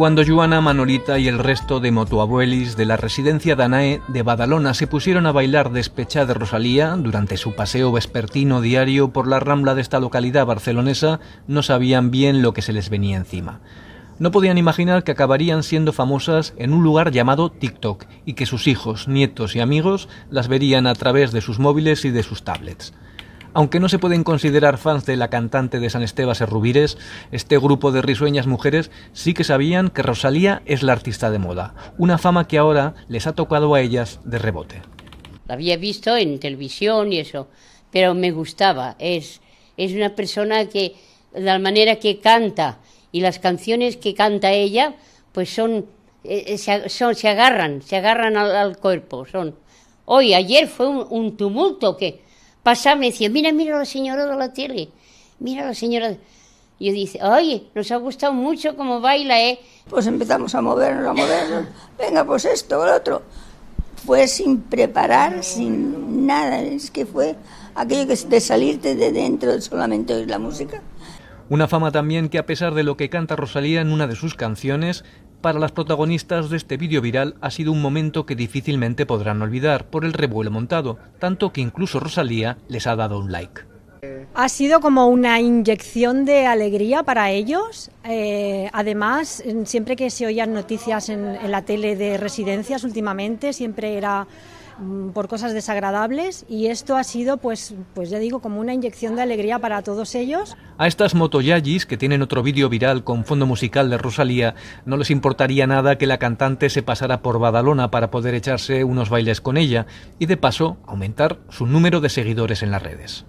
Cuando Joana, Manolita y el resto de motoabuelis de la residencia Danae de Badalona se pusieron a bailar despechada de Rosalía durante su paseo vespertino diario por la rambla de esta localidad barcelonesa, no sabían bien lo que se les venía encima. No podían imaginar que acabarían siendo famosas en un lugar llamado TikTok y que sus hijos, nietos y amigos las verían a través de sus móviles y de sus tablets. Aunque no se pueden considerar fans de la cantante de San Estebas Rubírez, este grupo de risueñas mujeres sí que sabían que Rosalía es la artista de moda, una fama que ahora les ha tocado a ellas de rebote. La había visto en televisión y eso, pero me gustaba. Es, es una persona que, de la manera que canta y las canciones que canta ella, pues son, eh, eh, se, agarran, se agarran al, cuerpo. Son. Hoy, ayer fue un tumulto que pasaba, me decía, mira, mira a la señora de la tierra mira a la señora. yo dice, oye, nos ha gustado mucho cómo baila, ¿eh? Pues empezamos a movernos, a movernos. Venga, pues esto, el otro. Fue sin preparar, sin nada. Es que fue aquello que de salirte de dentro solamente oír la música. Una fama también que a pesar de lo que canta Rosalía en una de sus canciones, para las protagonistas de este vídeo viral ha sido un momento que difícilmente podrán olvidar por el revuelo montado, tanto que incluso Rosalía les ha dado un like. Ha sido como una inyección de alegría para ellos. Eh, además, siempre que se oían noticias en la tele de residencias últimamente, siempre era Mm, por cosas desagradables y esto ha sido, pues, pues ya digo, como una inyección de alegría para todos ellos. A estas motoyagis, que tienen otro vídeo viral con fondo musical de Rosalía, no les importaría nada que la cantante se pasara por Badalona para poder echarse unos bailes con ella y de paso aumentar su número de seguidores en las redes.